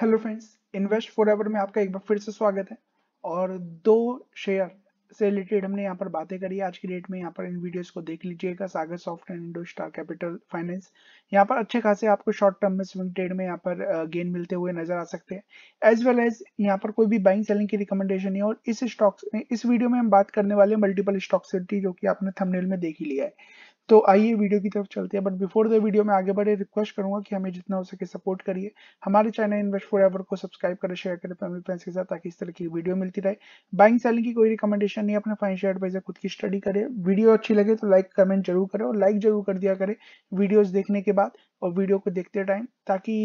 hello friends invest forever में आपका एक बार फिर से स्वागत है और दो शेयर से रिलेटेड हमने यहाँ पर बातें करी आज की डेट में यहाँ पर इन वीडियोस को देख लीजिएगा Sagar Soft and Indo Star Capital Finance यहाँ पर अच्छे खासे आपको शॉर्ट टर्म में स्विंग ट्रेड में यहाँ पर गेन मिलते हुए नजर आ सकते हैं एज वेल एज यहाँ पर कोई भी बाइंग सेलिंग की रिकमेंडेशन नहीं और इस स्टॉक्स इस वीडियो में हम बात करने वाले मल्टीपल स्टॉक्स जो कि आपने थमनेल में देख ही लिया है तो आइए वीडियो की तरफ चलते हैं बट बिफोर द वीडियो में आगे बढ़े रिक्वेस्ट करूंगा कि हमें जितना हो सके सपोर्ट करिए हमारे चैनल इन्वेस्ट फॉर एवर को सब्सक्राइब करें शेयर करें फैमिली फ्रेंड्स के साथ ताकि इस तरह की वीडियो मिलती रहे बाइंग सेलिंग की कोई रिकमेंडेशन नहीं अपने फाइनेंशियल एडवाइजर खुद की स्टडी करे वीडियो अच्छी लगे तो लाइक कमेंट जरूर करें और लाइक जरूर कर दिया करें वीडियोज देखने के बाद और वीडियो को देखते टाइम ताकि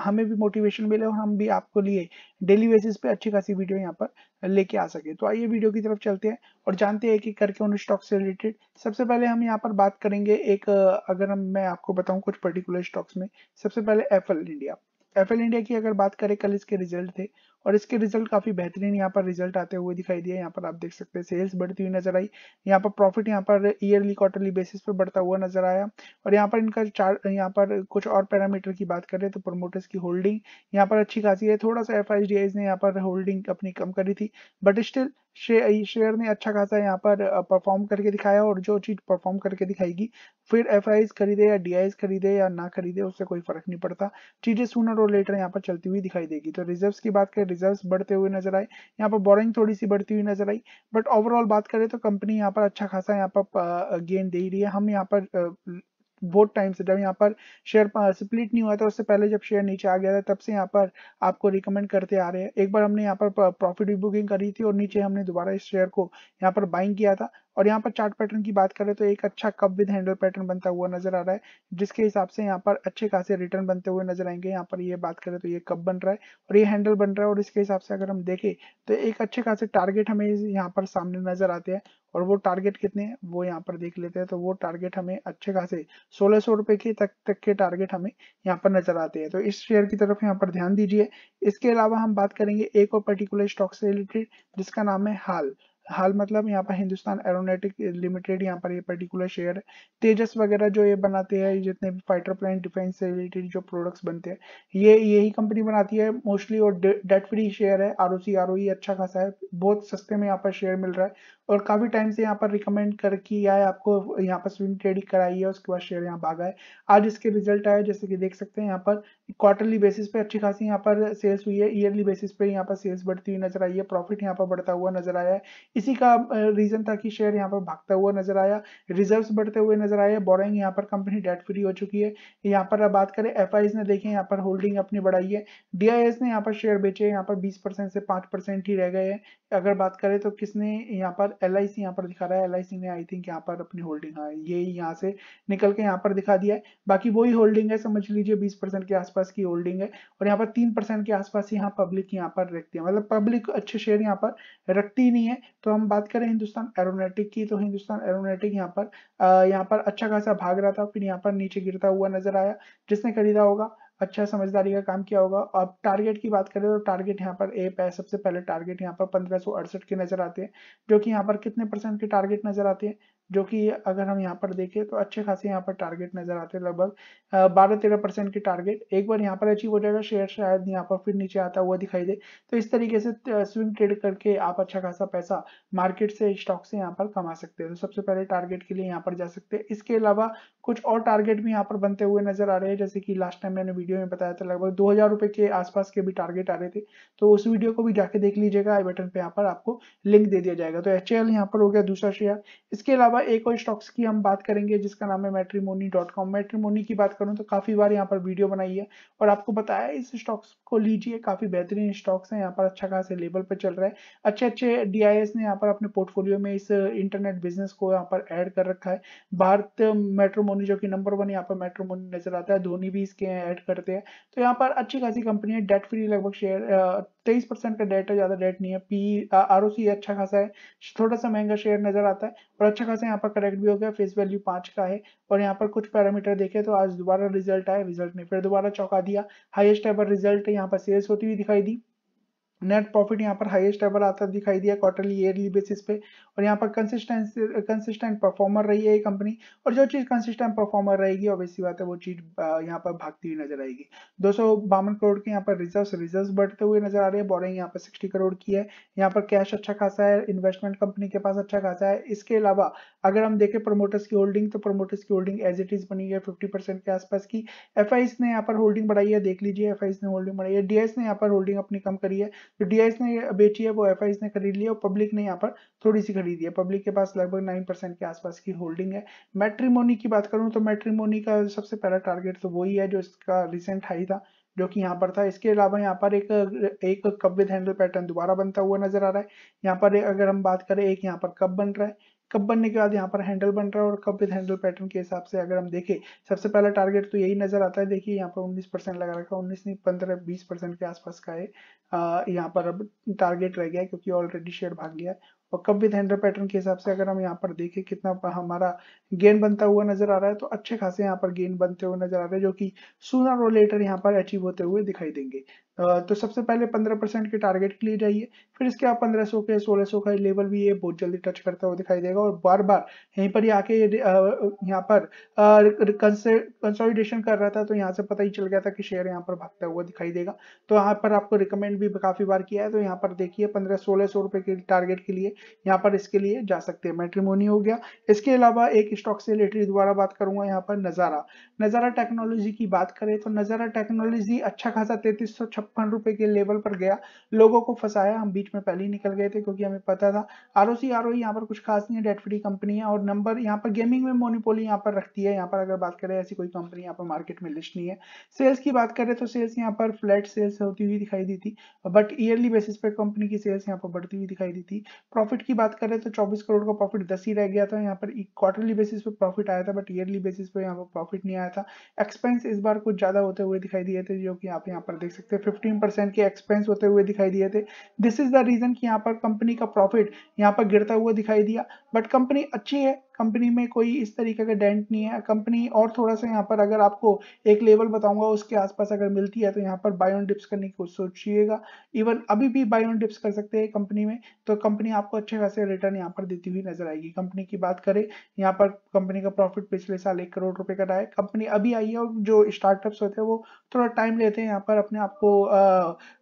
हमें भी मोटिवेशन मिले और हम भी आपको लिए डेली बेसिस पे अच्छी खासी वीडियो यहाँ पर लेके आ सके तो आइए वीडियो की तरफ चलते हैं और जानते हैं कि करके उन स्टॉक से रिलेटेड सबसे पहले हम यहाँ पर बात करेंगे एक अगर हम मैं आपको बताऊँ कुछ पर्टिकुलर स्टॉक्स में सबसे पहले एफ इंडिया एफ इंडिया की अगर बात करें कल इसके रिजल्ट थे और इसके रिजल्ट काफी बेहतरीन यहाँ पर रिजल्ट आते हुए दिखाई दिया यहाँ पर आप देख सकते हैं सेल्स बढ़ती हुई नजर आई यहाँ पर प्रॉफिट यहाँ पर ईयरली क्वार्टरली बेसिस पर बढ़ता हुआ नजर आया और यहाँ पर इनका चार यहाँ पर कुछ और पैरामीटर की बात करें तो प्रोमोटर्स की होल्डिंग यहाँ पर अच्छी खासी है थोड़ा सा एफ ने यहाँ पर होल्डिंग अपनी कम करी थी बट स्टिल शेयर शेयर ने अच्छा खासा यहाँ पर परफॉर्म करके दिखाया और जो चीज परफॉर्म करके दिखाएगी फिर एफ खरीदे या डी खरीदे या ना खरीदे उससे कोई फर्क नहीं पड़ता चीजें सुनर और लेटर यहाँ पर चलती हुई दिखाई देगी तो रिजर्व की बात करें रिजर्व बढ़ते हुए नजर आए यहाँ पर बोरिंग थोड़ी सी बढ़ती हुई नजर आई बट ओवरऑल बात करें तो कंपनी यहाँ पर अच्छा खासा यहाँ पर गेन दे रही है हम यहाँ पर बहुत टाइम से जब यहाँ पर शेयर स्प्लिट नहीं हुआ था उससे पहले जब शेयर नीचे आ गया था तब से यहाँ पर आपको रिकमेंड करते आ रहे हैं एक बार हमने यहाँ पर प्रॉफिट भी बुकिंग करी थी और नीचे हमने दोबारा इस शेयर को यहाँ पर बाइंग किया था और यहाँ पर चार्ट पैटर्न की बात करें तो एक अच्छा कप विद हैंडल पैटर्न बनता हुआ नजर आ रहा है जिसके हिसाब से यहाँ पर अच्छे खासे रिटर्न बनते हुए नजर आएंगे यहाँ पर ये बात करें तो ये कप बन रहा है और ये हैंडल बन रहा है और इसके हिसाब से अगर हम देखें तो एक अच्छे खासे टारगेट हमें यहाँ पर सामने नजर आते हैं और वो टारगेट कितने हैं वो यहाँ पर देख लेते हैं तो वो टारगेट हमें अच्छे खासे सोलह सौ रुपए के तक तक के टारगेट हमें यहाँ पर नजर आते हैं तो इस शेयर की तरफ यहाँ पर ध्यान दीजिए इसके अलावा हम बात करेंगे एक और पर्टिकुलर स्टॉक से रिलेटेड जिसका नाम है हाल हाल मतलब यहाँ पर हिंदुस्तान एरोनेटिक लिमिटेड यहाँ पर ये पर्टिकुलर शेयर है तेजस वगैरह जो ये बनाते हैं जितने भी फाइटर प्लेन डिफेंस से रिलेटेड जो प्रोडक्ट्स बनते हैं ये यही कंपनी बनाती है मोस्टली और डेट फ्री शेयर है सी आर ओ अच्छा खासा है बहुत सस्ते में यहाँ पर शेयर मिल रहा है और काफ़ी टाइम से यहाँ पर रिकमेंड कर किया है आपको यहाँ पर स्विंग ट्रेडिंग कराई है उसके बाद शेयर यहाँ भागा है आज इसके रिजल्ट आए जैसे कि देख सकते हैं यहाँ पर क्वार्टरली बेसिस पे अच्छी खासी यहाँ पर सेल्स हुई है ईयरली बेसिस पे यहाँ पर सेल्स बढ़ती हुई नजर आई है प्रॉफिट यहाँ पर बढ़ता हुआ नजर आया है इसी का रीजन था कि शेयर यहाँ पर भागता हुआ नजर आया रिजर्व बढ़ते हुए नजर आए बोरिंग यहाँ पर कंपनी डेट फ्री हो चुकी है यहाँ पर बात करें एफ ने देखे यहाँ पर होल्डिंग अपनी बढ़ाई है डी ने यहाँ पर शेयर बेचे यहाँ पर बीस से पांच ही रह गए हैं अगर बात करें तो किसने यहाँ पर एल आई सी यहाँ पर दिखा रहा है एल आई सी ने आई थिंक यहाँ पर अपनी होल्डिंग हाँ ये यहाँ से निकल के यहाँ पर दिखा दिया है बाकी वही होल्डिंग है समझ लीजिए बीस परसेंट के आसपास की होल्डिंग है और यहाँ पर तीन परसेंट के आसपास ही यहाँ पब्लिक यहाँ पर रखती है मतलब पब्लिक अच्छे शेयर यहाँ पर रखती नहीं है तो हम बात करें हिंदुस्तान एरोनेटिक की तो हिंदुस्तान एरोनेटिक यहाँ पर यहाँ पर अच्छा खासा भाग रहा था फिर यहाँ पर नीचे गिरता हुआ नजर आया जिसने खरीदा होगा अच्छा समझदारी का काम किया होगा अब टारगेट की बात करें तो टारगेट यहाँ पर एप है सबसे पहले टारगेट यहाँ पर पंद्रह के नजर आते हैं जो कि यहाँ पर कितने परसेंट के टारगेट नजर आते हैं जो कि अगर हम यहाँ पर देखें तो अच्छे खासे यहाँ पर टारगेट नजर आते हैं लगभग बारह तेरह परसेंट की टारगेट एक बार यहाँ पर अचीव हो जाएगा शेयर शायद यहाँ पर फिर नीचे आता हुआ दिखाई दे तो इस तरीके से स्विंग ट्रेड करके आप अच्छा खासा पैसा मार्केट से स्टॉक से यहाँ पर कमा सकते हैं तो सबसे पहले टारगेट के लिए यहाँ पर जा सकते हैं इसके अलावा कुछ और टारगेट भी यहाँ पर बनते हुए नजर आ रहे हैं जैसे कि लास्ट टाइम मैंने वीडियो में बताया था लगभग दो हजार रुपए के आसपास के भी टारगेट आ रहे थे तो उस वीडियो को भी जाके देख लीजिएगा आई बटन पे यहाँ पर आपको लिंक दे दिया जाएगा तो एच यहाँ पर हो गया दूसरा शेयर इसके अलावा अलावा एक और स्टॉक्स की हम बात करेंगे जिसका नाम है मैट्रीमोनी डॉट कॉम मैट्रीमोनी की बात करूँ तो काफ़ी बार यहाँ पर वीडियो बनाई है और आपको बताया इस स्टॉक्स को लीजिए काफ़ी बेहतरीन स्टॉक्स है यहाँ पर अच्छा खासे लेवल पर चल रहा है अच्छे अच्छे डी ने यहाँ पर अपने पोर्टफोलियो में इस इंटरनेट बिजनेस को यहाँ पर एड कर रखा है भारत मेट्रोमोनी जो की नंबर वन यहाँ पर मेट्रोमोनी नजर आता है धोनी भी इसके ऐड करते हैं तो यहाँ पर अच्छी खासी कंपनी है डेट फ्री लगभग शेयर तेईस परसेंट का डेट है ज्यादा डेट नहीं है पी आर अच्छा खासा है थोड़ा सा महंगा शेयर नजर आता है और अच्छा खासा यहाँ पर करेक्ट भी हो गया फेस वैल्यू पांच का है और यहाँ पर कुछ पैरामीटर देखे तो आज दोबारा रिजल्ट आया रिजल्ट ने फिर दोबारा चौंका दिया हाइएस्ट एवर रिजल्ट यहाँ पर सेल्स होती हुई दिखाई दी नेट प्रॉफिट यहाँ पर हाईएस्ट एवर आता दिखाई दिया क्वार्टरली ईयरली बेसिस पे और यहाँ पर कंसिस्टेंसी कंसिस्टेंट परफॉर्मर रही है ये कंपनी और जो चीज कंसिस्टेंट परफॉर्मर रहेगी ऑब्वियसली बात है वो चीज यहाँ पर भागती हुई नजर आएगी दो करोड़ के यहाँ पर रिजर्व रिजर्व बढ़ते हुए नजर आ रहे हैं बोरिंग यहाँ पर सिक्सटी करोड़ की है यहाँ पर कैश अच्छा खासा है इन्वेस्टमेंट कंपनी के पास अच्छा खासा है इसके अलावा अगर हम देखें प्रमोटर्स की होल्डिंग तो प्रमोटर्स की होल्डिंग एज इट इज बनी है फिफ्टी के आसपास की एफ ने यहाँ पर होल्डिंग बढ़ाई है देख लीजिए एफ ने होल्डिंग बढ़ाई है डीएस ने यहाँ पर होल्डिंग अपनी कम करी है जो डी ने बेची है वो एफ ने खरीद लिया और पब्लिक ने यहाँ पर थोड़ी सी खरीदी है पब्लिक के पास लगभग नाइन परसेंट के आसपास की होल्डिंग है मैट्रीमोनी की बात करूँ तो मैट्रीमोनी का सबसे पहला टारगेट तो वही है जो इसका रिसेंट हाई था जो कि यहाँ पर था इसके अलावा यहाँ पर एक एक कब विद हैंडल पैटर्न दोबारा बनता हुआ नजर आ रहा है यहाँ पर अगर हम बात करें एक यहाँ पर कब बन रहा है कब बनने के बाद यहाँ पर हैंडल बन रहा है और कब विद हैंडल पैटर्न के हिसाब से अगर हम देखें सबसे पहला टारगेट तो यही नजर आता है देखिए यहाँ पर 19 परसेंट लगा रखा है 19 नहीं पंद्रह बीस परसेंट के आसपास का है यहाँ पर अब टारगेट रह गया क्योंकि ऑलरेडी शेयर भाग गया है और कप विद हैंडल पैटर्न के हिसाब से अगर हम यहाँ पर देखें कितना हमारा गेन बनता हुआ नजर आ रहा है तो अच्छे खासे यहाँ पर गेन बनते हुए नजर आ रहे हैं जो कि सूनर और लेटर यहाँ पर अचीव होते हुए दिखाई देंगे तो सबसे पहले 15 परसेंट के टारगेट के लिए जाइए फिर इसके बाद 1500 के 1600 का लेवल भी ये बहुत जल्दी टच करता हुआ दिखाई देगा और बार बार यहीं पर आके यहाँ पर कंसोलिडेशन कर रहा था तो यहाँ से पता ही चल गया था कि शेयर यहाँ पर भागता हुआ दिखाई देगा तो यहाँ पर आपको रिकमेंड भी काफी बार किया है तो यहाँ पर देखिए पंद्रह सोलह सौ रुपए के टारगेट के लिए यहाँ पर इसके लिए जा सकते हैं मेट्रीमोनी हो गया इसके अलावा एक स्टॉक से रिलेटेड दोबारा बात करूंगा यहाँ पर नज़ारा नज़ारा टेक्नोलॉजी की बात करें तो नज़ारा टेक्नोलॉजी अच्छा खासा तैतीस सौ छप्पन रुपए के लेवल पर गया लोगों को फंसाया हम बीच में पहले ही निकल गए थे क्योंकि हमें पता था आर ओ सी आर पर कुछ खास नहीं है डेट फ्री कंपनी है और नंबर यहाँ पर गेमिंग में मोनिपोली यहाँ पर रखती है यहाँ पर अगर बात करें ऐसी कोई कंपनी यहाँ पर मार्केट में लिस्ट नहीं है सेल्स की बात करें तो सेल्स यहाँ पर फ्लैट सेल्स होती हुई दिखाई दी थी बट ईयरली बेसिस पर कंपनी की सेल्स यहाँ पर बढ़ती हुई दिखाई दी थी प्रॉफिट प्रॉफिट की बात करें तो 24 करोड़ का प्रॉफिट दस ही रह गया था यहाँ पर क्वार्टरली बेसिस पे प्रॉफिट आया था बट ईयरली बेसिस पे यहाँ पर प्रॉफिट नहीं आया था एक्सपेंस इस बार कुछ ज़्यादा होते हुए दिखाई दिए थे जो कि आप यहाँ पर देख सकते हैं फिफ्टीन परसेंट के एक्सपेंस होते हुए दिखाई दिए थे दिस इज द रीज़न की यहाँ पर कंपनी का प्रॉफिट यहाँ पर गिरता हुआ दिखाई दिया बट कंपनी अच्छी है कंपनी में कोई इस तरीके का डेंट नहीं है कंपनी और थोड़ा सा यहाँ पर अगर आपको एक लेवल बताऊंगा उसके आसपास अगर मिलती है तो यहाँ पर बायोन डिप्स करने की कोशिश सोचिएगा इवन अभी भी बायोन डिप्स कर सकते हैं कंपनी में तो कंपनी आपको अच्छे खासे रिटर्न यहाँ पर देती हुई नजर आएगी कंपनी की बात करें यहाँ पर कंपनी का प्रॉफिट पिछले साल एक करोड़ रुपए का रहा है कंपनी अभी आई है और जो स्टार्टअप्स होते हैं वो थोड़ा टाइम लेते हैं यहाँ पर अपने आप को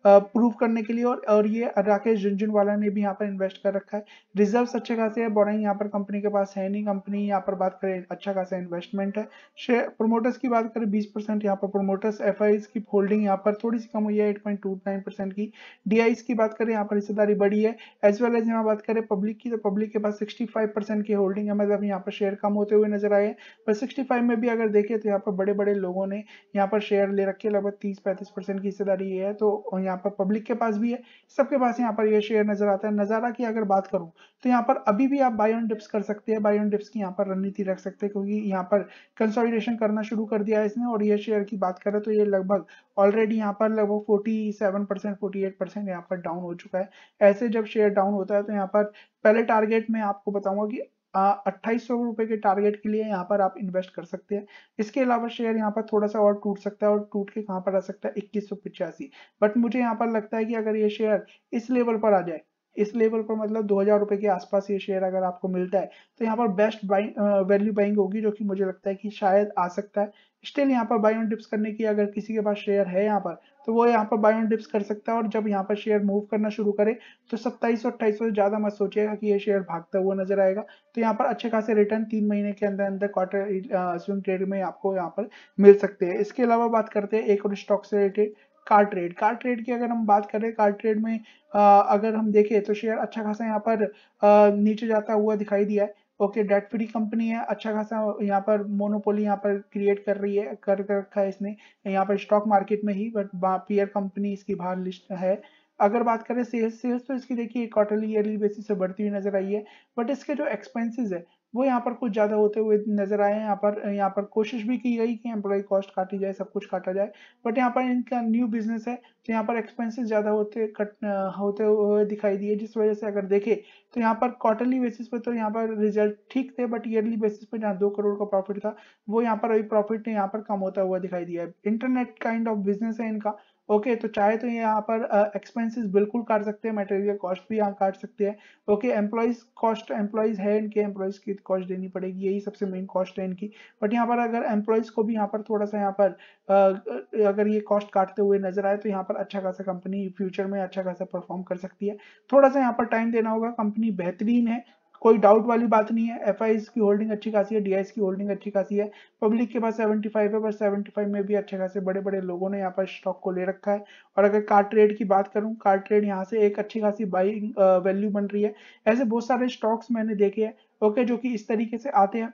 प्रूव करने के लिए और, और ये राकेश झुंझुनवाला ने भी यहाँ पर इन्वेस्ट कर रखा है रिजर्व अच्छे खासे है बोरिंग यहाँ पर कंपनी के पास है नहीं कंपनी यहाँ पर बात करें अच्छा खासा इन्वेस्टमेंट है शेयर प्रोमोटर्स की बात करें 20 परसेंट यहाँ पर प्रोमोटर्स एफ की होल्डिंग यहाँ पर थोड़ी सी कम हुई है 8.29 परसेंट की डी की बात करें यहाँ पर हिस्सेदारी बढ़ी है एज वेल एज यहाँ बात करें पब्लिक की तो पब्लिक के पास सिक्सटी की होल्डिंग है मतलब यहाँ पर शेयर कम होते हुए नजर आए पर सिक्सटी में भी अगर देखें तो यहाँ पर बड़े बड़े लोगों ने यहाँ पर शेयर ले रखे लगभग तीस पैंतीस की हिस्सेदारी है तो यहाँ पर पब्लिक के पास भी है सबके पास यहाँ पर यह शेयर नजर आता है नज़ारा की अगर बात करूँ तो यहाँ पर अभी भी आप बाय ऑन डिप्स कर सकते हैं बाय डिप्स की यहाँ पर रणनीति रख सकते हैं क्योंकि यहाँ पर कंसोलिडेशन करना शुरू कर दिया है इसने और ये शेयर की बात करें तो ये लगभग ऑलरेडी यहाँ पर लगभग 47 परसेंट फोर्टी परसेंट यहाँ पर डाउन हो चुका है ऐसे जब शेयर डाउन होता है तो यहाँ पर पहले टारगेट में आपको बताऊंगा कि अट्ठाईस सौ रुपए के टारगेट के लिए यहाँ पर आप इन्वेस्ट कर सकते हैं इसके अलावा शेयर यहाँ पर थोड़ा सा और टूट सकता है और टूट के कहाँ पर आ सकता है इक्कीस बट मुझे यहाँ पर लगता है कि अगर ये शेयर इस लेवल पर आ जाए इस लेवल पर मतलब दो हजार रुपए के आसपास ये शेयर अगर आपको मिलता है तो यहाँ पर बेस्ट बाइंग वैल्यू बाइंग होगी जो कि मुझे लगता है कि शायद आ सकता है स्टिल यहाँ पर बाय ऑन डिप्स करने की अगर किसी के पास शेयर है यहाँ पर तो वो यहाँ पर बाय ऑन डिप्स कर सकता है और जब यहाँ पर शेयर मूव करना शुरू करे तो सत्ताईस सौ अट्ठाईस सौ ज्यादा मत सोचिएगा कि ये शेयर भागता हुआ नजर आएगा तो यहाँ पर अच्छे खासे रिटर्न तीन महीने के अंदर अंदर क्वार्टर स्विंग ट्रेड में आपको यहाँ पर मिल सकते हैं इसके अलावा बात करते हैं एक और स्टॉक से related CarTrade CarTrade की अगर हम बात करें कार ट्रेड में आ, अगर हम देखें तो शेयर अच्छा खासा यहाँ पर आ, नीचे जाता हुआ दिखाई दिया है ओके डेट फ्री कंपनी है अच्छा खासा यहाँ पर मोनोपोली यहाँ पर क्रिएट कर रही है कर कर रखा है इसने यहाँ पर स्टॉक मार्केट में ही बट पीयर कंपनी इसकी बाहर लिस्ट है अगर बात करें सेल्स सेल्स तो इसकी देखिए क्वार्टरली ईयरली बेसिस से बढ़ती हुई नजर आई है बट इसके जो एक्सपेंसेस है वो यहाँ पर कुछ ज़्यादा होते हुए नजर आए यहाँ पर यहाँ पर कोशिश भी की गई कि एम्प्लॉय कॉस्ट काटी जाए सब कुछ काटा जाए बट यहाँ पर इनका न्यू बिजनेस है तो यहाँ पर एक्सपेंसेस ज़्यादा होते कट होते हुए दिखाई दिए जिस वजह से अगर देखें तो यहाँ पर क्वार्टरली बेसिस पर तो यहाँ पर रिजल्ट ठीक थे बट ईयरली बेसिस पे जहाँ दो करोड़ का प्रॉफिट था वो यहाँ पर अभी प्रॉफिट यहाँ पर कम होता हुआ दिखाई दिया है इंटरनेट काइंड ऑफ बिजनेस है इनका ओके तो चाहे तो यहाँ पर एक्सपेंसेस uh, बिल्कुल काट सकते हैं मटेरियल कॉस्ट भी यहाँ काट सकते हैं ओके एम्प्लॉयज कॉस्ट एम्प्लॉयज है इनके एम्प्लॉयज की कॉस्ट देनी पड़ेगी यही सबसे मेन कॉस्ट है इनकी बट यहाँ पर अगर एम्प्लॉयज को भी यहाँ पर थोड़ा सा यहाँ पर uh, अगर ये कॉस्ट काटते हुए नजर आए तो यहाँ पर अच्छा खासा कंपनी फ्यूचर में अच्छा खासा परफॉर्म कर सकती है थोड़ा सा यहाँ पर टाइम देना होगा कंपनी बेहतरीन है कोई डाउट वाली बात नहीं है एफ की होल्डिंग अच्छी खासी है डी की होल्डिंग अच्छी खासी है पब्लिक के पास 75 है पर 75 में भी अच्छे खासे बड़े बड़े लोगों ने यहाँ पर स्टॉक को ले रखा है और अगर कार ट्रेड की बात करूँ कार ट्रेड यहाँ से एक अच्छी खासी बाइंग वैल्यू बन रही है ऐसे बहुत सारे स्टॉक्स मैंने देखे हैं ओके जो कि इस तरीके से आते हैं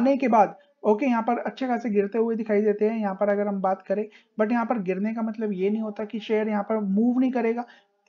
आने के बाद ओके okay, यहाँ पर अच्छे खासे गिरते हुए दिखाई देते हैं यहाँ पर अगर हम बात करें बट यहाँ पर गिरने का मतलब ये नहीं होता कि शेयर यहाँ पर मूव नहीं करेगा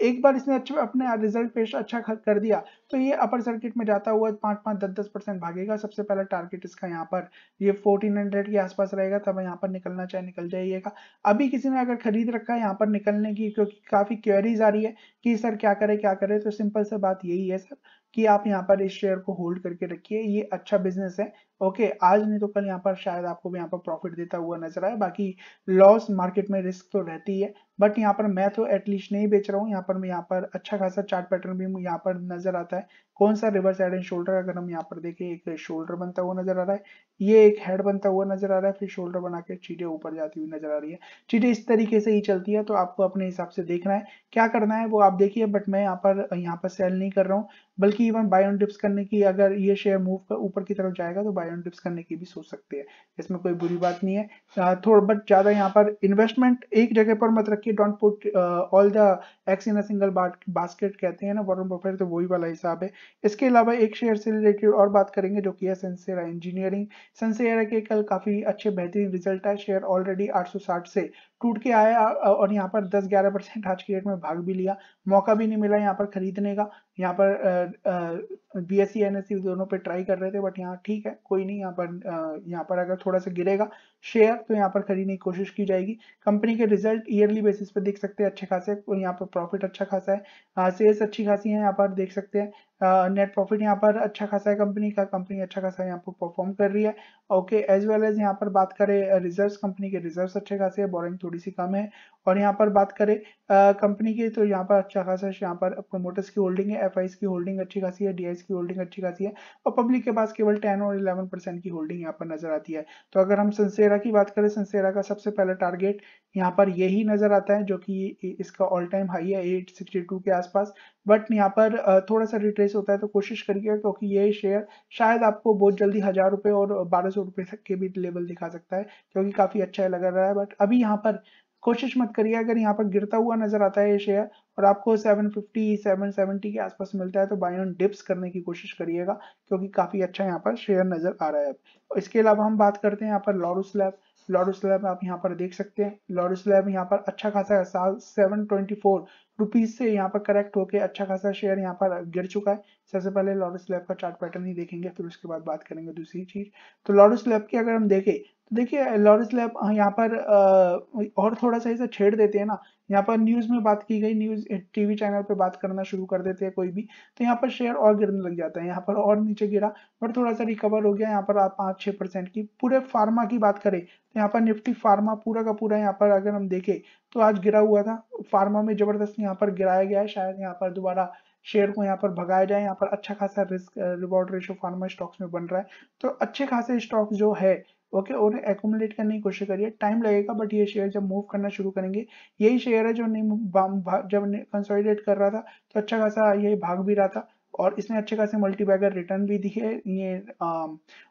एक बार इसने अच्छे अपने रिजल्ट पेश अच्छा कर दिया तो ये अपर सर्किट में जाता हुआ पांच पांच दस दस परसेंट भागेगा सबसे पहला टारगेट इसका यहाँ पर ये फोर्टीन हंड्रेड के आसपास रहेगा तब यहाँ पर निकलना चाहे निकल जाइएगा अभी किसी ने अगर खरीद रखा है यहाँ पर निकलने की क्योंकि काफ़ी क्वेरीज आ रही है कि सर क्या करे क्या करे तो सिंपल सर बात यही है सर कि आप यहाँ पर इस शेयर को होल्ड करके रखिए ये अच्छा बिजनेस है ओके आज नहीं तो कल यहाँ पर शायद आपको भी यहाँ पर प्रॉफिट देता हुआ नजर आए बाकी लॉस मार्केट में रिस्क तो रहती है बट यहाँ पर मैं तो एटलीस्ट नहीं बेच रहा हूँ यहाँ पर मैं यहाँ पर अच्छा खासा चार्ट पैटर्न भी यहाँ पर नजर आता है कौन सा रिवर्स हेड एंड शोल्डर अगर हम यहाँ पर देखें एक शोल्डर बनता हुआ नजर आ रहा है ये एक हेड बनता हुआ नजर आ रहा है फिर शोल्डर बना के चीटें ऊपर जाती हुई नजर आ रही है चीटें इस तरीके से ही चलती है तो आपको अपने हिसाब से देखना है क्या करना है वो आप देखिए बट मैं यहाँ पर यहाँ पर सेल नहीं कर रहा हूँ बल्कि इवन बायोन डिप्स करने की अगर ये शेयर मूव ऊपर की तरफ जाएगा तो बायोन डिप्स करने की भी सोच सकते हैं इसमें कोई बुरी बात नहीं है थोड़ा बट ज्यादा यहाँ पर इन्वेस्टमेंट एक जगह पर मत रखिए don't put all the eggs in a single basket कहते हैं ना वॉरन बफेट तो वही वाला हिसाब है इसके अलावा एक शेयर से रिलेटेड और बात करेंगे जो कि है सेंसेरा इंजीनियरिंग सेंसेरा के कल काफी अच्छे बेहतरीन रिजल्ट है शेयर ऑलरेडी 860 से टूट के आया और यहाँ पर 10-11 परसेंट आज की डेट में भाग भी लिया मौका भी नहीं मिला यहाँ पर खरीदने का यहाँ पर B S C N S C दोनों पे ट्राई कर रहे थे बट यहाँ ठीक है कोई नहीं यहाँ पर यहाँ पर अगर थोड़ा सा गिरेगा शेयर तो यहाँ पर खरीदने की कोशिश की जाएगी कंपनी के रिजल्ट ईयरली बेसिस पे देख सकते हैं अच्छे खासे यहाँ पर प्रॉफिट अच्छा खासा है सेल्स अच्छी खासी है यहाँ पर देख सकते हैं नेट प्रॉफिट यहाँ पर अच्छा खासा है कंपनी का कंपनी अच्छा खासा यहाँ पर परफॉर्म कर रही है ओके एज वेल एज यहाँ पर बात करें रिजर्व कंपनी के रिजर्व अच्छे खासे हैं बोरिंग थोड़ी सी कम है और यहाँ पर बात करें कंपनी की तो यहाँ पर अच्छा खासा यहाँ पर प्रोमोटर्स की होल्डिंग है एफ की होल्डिंग अच्छी खासी है डी की होल्डिंग अच्छी खासी है और पब्लिक के पास केवल टेन और इलेवन परसेंट की होल्डिंग यहाँ पर नजर आती है तो अगर हम सनसेरा की बात करें सनसेरा का सबसे पहला टारगेट यहाँ पर यही नजर आता है जो कि इसका ऑल टाइम हाई है 862 के आसपास बट यहाँ पर थोड़ा सा रिट्रेस होता है तो कोशिश करिए क्योंकि ये शेयर शायद आपको बहुत जल्दी हजार रुपये और बारह सौ रुपये तक के भी लेवल दिखा सकता है क्योंकि काफी अच्छा है लगा रहा है बट अभी यहाँ पर कोशिश मत करिए अगर यहाँ पर गिरता हुआ नजर आता है ये शेयर और आपको 750 770 के आसपास मिलता है तो बाय ऑन डिप्स करने की कोशिश करिएगा क्योंकि काफी अच्छा यहाँ पर शेयर नजर आ रहा है इसके अलावा हम बात करते हैं यहाँ पर लॉरूस लैब लॉरूस लैब आप यहाँ पर देख सकते हैं लॉरूस लैब यहाँ पर अच्छा खासा है साल सेवन ट्वेंटी से यहाँ पर करेक्ट होकर अच्छा खासा शेयर यहाँ पर गिर चुका है सबसे पहले लॉरस लैब का चार्ट पैटर्न ही देखेंगे फिर उसके बाद बात करेंगे दूसरी चीज तो लॉरस लैब की अगर हम देखें देखिए लॉरेंस लैब यहाँ पर और थोड़ा सा इसे छेड़ देते हैं ना यहाँ पर न्यूज़ में बात की गई न्यूज़ टीवी चैनल पे बात करना शुरू कर देते हैं कोई भी तो यहाँ पर शेयर और गिरने लग जाता है यहाँ पर और नीचे गिरा पर थोड़ा सा रिकवर हो गया यहाँ पर आप पाँच छः परसेंट की पूरे फार्मा की बात करें तो यहाँ पर निफ्टी फार्मा पूरा का पूरा यहाँ पर अगर हम देखें तो आज गिरा हुआ था फार्मा में ज़बरदस्त यहाँ पर गिराया गया है शायद यहाँ पर दोबारा शेयर को यहाँ पर भगाया जाए यहाँ पर अच्छा खासा risk reward ratio pharma stocks में बन रहा है तो अच्छे खासे स्टॉक जो है ओके उन्हें और करने की कोशिश करिए टाइम लगेगा बट ये शेयर जब मूव करना शुरू करेंगे यही शेयर है जो नहीं जब कंसोलिडेट कर रहा था तो अच्छा खासा ये भाग भी रहा था और इसने अच्छे खासे मल्टी बैगर रिटर्न भी दिए ये आ,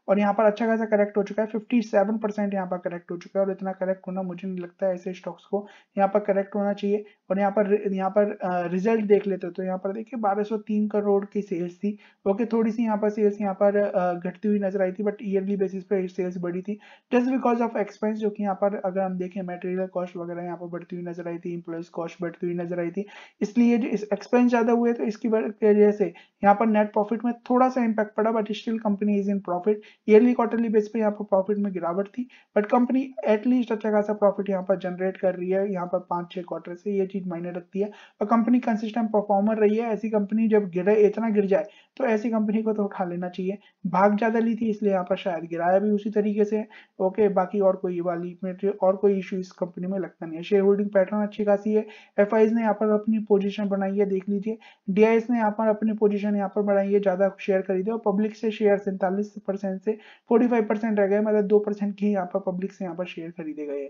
और यहाँ पर अच्छा खासा करेक्ट हो चुका है 57 सेवन परसेंट यहाँ पर करेक्ट हो चुका है और इतना करेक्ट होना मुझे नहीं लगता है ऐसे स्टॉक्स को यहाँ पर करेक्ट होना चाहिए और यहाँ पर यहाँ पर रिजल्ट देख लेते तो यहाँ पर देखिए 1203 करोड़ की सेल्स थी ओके थोड़ी सी यहाँ पर सेल्स यहाँ पर घटती हुई नजर आई थी बट ईयरली बेसिस पर सेल्स बढ़ी थी जस्ट बिकॉज ऑफ एक्सपेंस जो कि यहाँ पर अगर हम देखें मेटेरियल कॉस्ट वगैरह यहाँ पर बढ़ती हुई नजर आई थी इम्प्लॉयज कॉस्ट बढ़ती हुई नजर आई थी इसलिए जो एक्सपेंस ज्यादा हुए तो इसकी वजह से यहाँ पर नेट प्रॉफिट में थोड़ा सा इंपैक्ट पड़ा but still company is in profit yearly quarterly base पे यहाँ पर प्रॉफिट में गिरावट थी बट कंपनी एटलीस्ट अच्छा खासा प्रॉफिट यहाँ पर जनरेट कर रही है यहाँ पर पांच छह क्वार्टर से ये चीज मायने रखती है और कंपनी कंसिस्टेंट परफॉर्मर रही है ऐसी कंपनी जब गिरे इतना गिर जाए तो ऐसी कंपनी को तो उठा लेना चाहिए भाग ज्यादा ली थी इसलिए यहाँ पर शायद गिराया भी उसी तरीके से ओके बाकी और कोई वाली और कोई इश्यू इस कंपनी में लगता नहीं है शेयर होल्डिंग पैटर्न अच्छी खासी है एफ ने यहाँ पर अपनी पोजिशन बनाई है देख लीजिए डी ने यहाँ पर अपनी पोजिशन पोजीशन यहाँ पर बढ़ाइए ज़्यादा शेयर खरीदे और पब्लिक से शेयर सैंतालीस परसेंट से फोर्टी फाइव परसेंट रह गए मतलब दो परसेंट की यहाँ पर पब्लिक से यहाँ पर शेयर खरीदे गए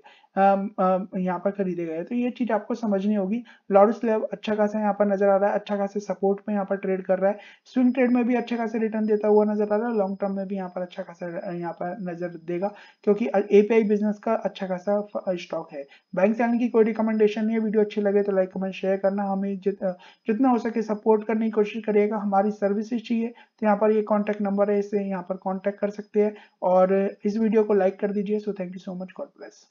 यहाँ पर खरीदे गए तो ये चीज़ आपको समझनी होगी लॉर्ड्स लेव अच्छा खासा यहाँ पर नजर आ रहा है अच्छा खासा सपोर्ट में यहाँ पर ट्रेड कर रहा है स्विंग ट्रेड में भी अच्छे खासे रिटर्न देता हुआ नजर आ रहा है लॉन्ग टर्म में भी यहाँ पर अच्छा खासा यहाँ पर नजर देगा क्योंकि एपीआई बिजनेस का अच्छा खासा स्टॉक है बैंक से आने की कोई रिकमेंडेशन नहीं है वीडियो अच्छी लगे तो लाइक कमेंट शेयर करना हमें जितना हो सके सपोर्ट करने की कोशिश करिएगा हमारी सर्विसेज चाहिए तो यहाँ पर ये कॉन्टैक्ट नंबर है इसे यहाँ पर कॉन्टैक्ट कर सकते हैं और इस वीडियो को लाइक कर दीजिए so thank you so much God bless